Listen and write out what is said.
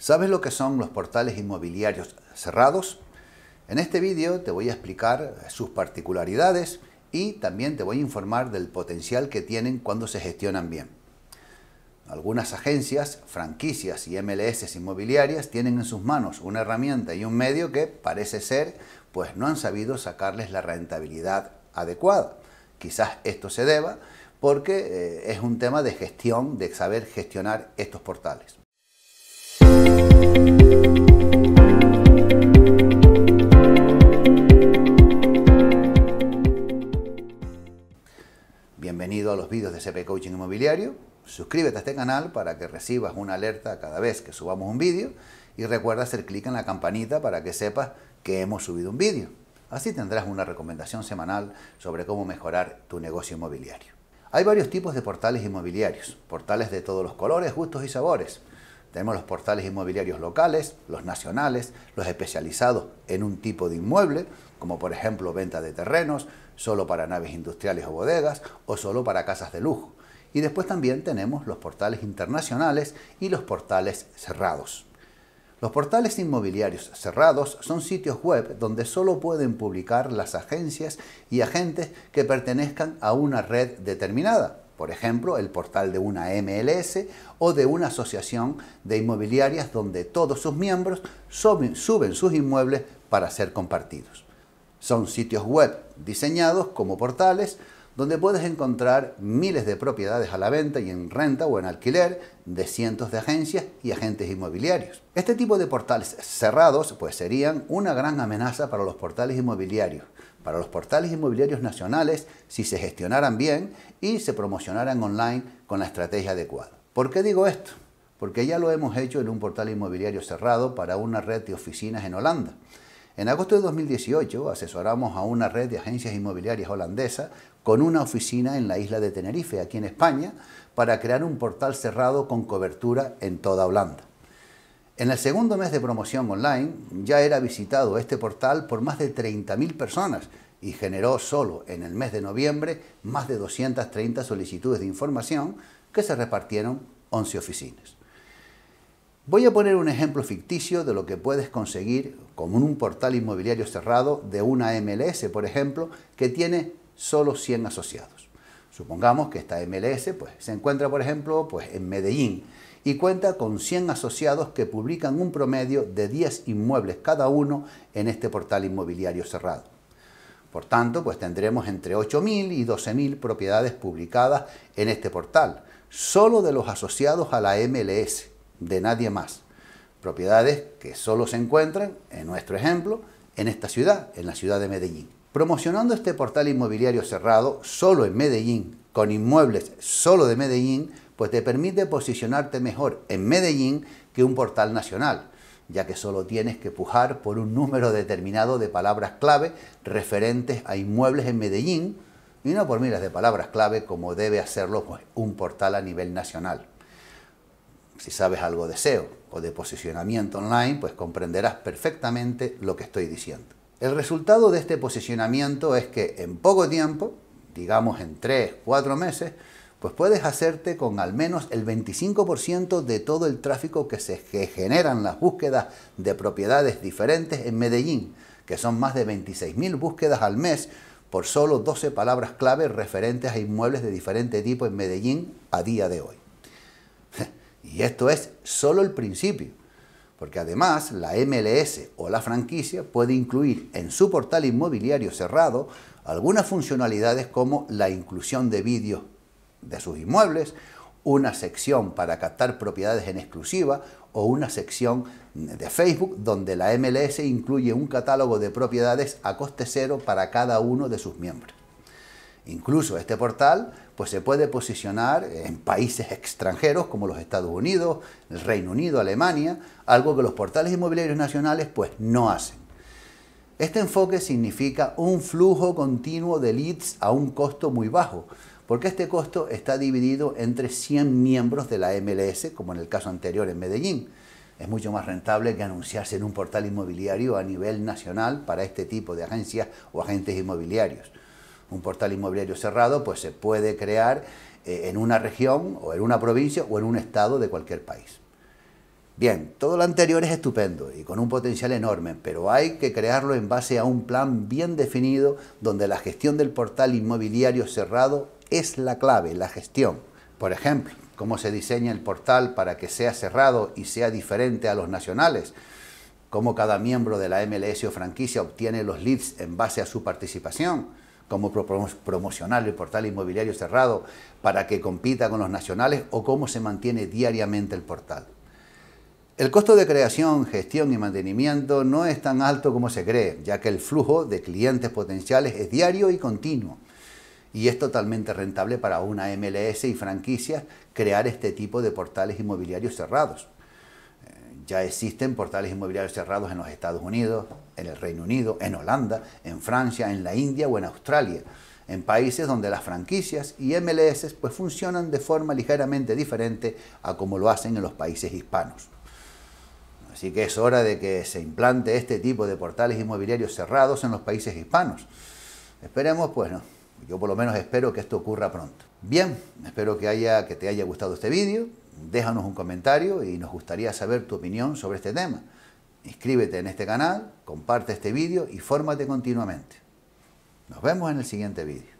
¿Sabes lo que son los portales inmobiliarios cerrados? En este vídeo te voy a explicar sus particularidades y también te voy a informar del potencial que tienen cuando se gestionan bien. Algunas agencias, franquicias y MLS inmobiliarias tienen en sus manos una herramienta y un medio que parece ser pues no han sabido sacarles la rentabilidad adecuada. Quizás esto se deba porque eh, es un tema de gestión, de saber gestionar estos portales. Bienvenido a los vídeos de CP Coaching Inmobiliario. Suscríbete a este canal para que recibas una alerta cada vez que subamos un vídeo y recuerda hacer clic en la campanita para que sepas que hemos subido un vídeo. Así tendrás una recomendación semanal sobre cómo mejorar tu negocio inmobiliario. Hay varios tipos de portales inmobiliarios, portales de todos los colores, gustos y sabores. Tenemos los portales inmobiliarios locales, los nacionales, los especializados en un tipo de inmueble, como por ejemplo venta de terrenos, solo para naves industriales o bodegas, o solo para casas de lujo. Y después también tenemos los portales internacionales y los portales cerrados. Los portales inmobiliarios cerrados son sitios web donde solo pueden publicar las agencias y agentes que pertenezcan a una red determinada, por ejemplo, el portal de una MLS o de una asociación de inmobiliarias donde todos sus miembros suben, sus inmuebles para ser compartidos. Son sitios web diseñados como portales donde puedes encontrar miles de propiedades a la venta y en renta o en alquiler de cientos de agencias y agentes inmobiliarios. Este tipo de portales cerrados pues serían una gran amenaza para los portales inmobiliarios, para los portales inmobiliarios nacionales si se gestionaran bien y se promocionaran online con la estrategia adecuada. ¿Por qué digo esto? Porque ya lo hemos hecho en un portal inmobiliario cerrado para una red de oficinas en Holanda. En agosto de 2018 asesoramos a una red de agencias inmobiliarias holandesas con una oficina en la isla de Tenerife, aquí en España, para crear un portal cerrado con cobertura en toda Holanda. En el segundo mes de promoción online ya era visitado este portal por más de 30.000 personas y generó solo en el mes de noviembre más de 230 solicitudes de información que se repartieron 11 oficinas. Voy a poner un ejemplo ficticio de lo que puedes conseguir con un portal inmobiliario cerrado de una MLS, por ejemplo, que tiene solo 100 asociados. Supongamos que esta MLS pues, se encuentra, por ejemplo, pues, en Medellín y cuenta con 100 asociados que publican un promedio de 10 inmuebles cada uno en este portal inmobiliario cerrado. Por tanto, pues tendremos entre 8.000 y 12.000 propiedades publicadas en este portal, solo de los asociados a la MLS, de nadie más. Propiedades que solo se encuentran, en nuestro ejemplo, en esta ciudad, en la ciudad de Medellín. Promocionando este portal inmobiliario cerrado solo en Medellín, con inmuebles solo de Medellín, pues te permite posicionarte mejor en Medellín que un portal nacional, ya que solo tienes que pujar por un número determinado de palabras clave referentes a inmuebles en Medellín y no por miles de palabras clave como debe hacerlo pues, un portal a nivel nacional. Si sabes algo de SEO o de posicionamiento online, pues comprenderás perfectamente lo que estoy diciendo. El resultado de este posicionamiento es que en poco tiempo, digamos en 3, 4 meses, pues puedes hacerte con al menos el 25% de todo el tráfico que se generan las búsquedas de propiedades diferentes en Medellín, que son más de 26.000 búsquedas al mes por solo 12 palabras clave referentes a inmuebles de diferente tipo en Medellín a día de hoy. Y esto es solo el principio porque además la MLS o la franquicia puede incluir en su portal inmobiliario cerrado algunas funcionalidades como la inclusión de vídeos de sus inmuebles, una sección para captar propiedades en exclusiva o una sección de Facebook donde la MLS incluye un catálogo de propiedades a coste cero para cada uno de sus miembros. Incluso este portal pues, se puede posicionar en países extranjeros como los Estados Unidos, el Reino Unido, Alemania, algo que los portales inmobiliarios nacionales pues, no hacen. Este enfoque significa un flujo continuo de leads a un costo muy bajo, porque este costo está dividido entre 100 miembros de la MLS, como en el caso anterior en Medellín. Es mucho más rentable que anunciarse en un portal inmobiliario a nivel nacional para este tipo de agencias o agentes inmobiliarios un portal inmobiliario cerrado, pues se puede crear eh, en una región o en una provincia o en un estado de cualquier país. Bien, todo lo anterior es estupendo y con un potencial enorme, pero hay que crearlo en base a un plan bien definido donde la gestión del portal inmobiliario cerrado es la clave, la gestión. Por ejemplo, cómo se diseña el portal para que sea cerrado y sea diferente a los nacionales, cómo cada miembro de la MLS o franquicia obtiene los leads en base a su participación, cómo promocionar el portal inmobiliario cerrado para que compita con los nacionales o cómo se mantiene diariamente el portal. El costo de creación, gestión y mantenimiento no es tan alto como se cree, ya que el flujo de clientes potenciales es diario y continuo. Y es totalmente rentable para una MLS y franquicias crear este tipo de portales inmobiliarios cerrados. Ya existen portales inmobiliarios cerrados en los Estados Unidos, en el Reino Unido, en Holanda, en Francia, en la India o en Australia, en países donde las franquicias y MLS pues, funcionan de forma ligeramente diferente a como lo hacen en los países hispanos. Así que es hora de que se implante este tipo de portales inmobiliarios cerrados en los países hispanos. Esperemos, pues yo por lo menos espero que esto ocurra pronto. Bien, espero que, haya, que te haya gustado este vídeo déjanos un comentario y nos gustaría saber tu opinión sobre este tema. Inscríbete en este canal, comparte este vídeo y fórmate continuamente. Nos vemos en el siguiente vídeo.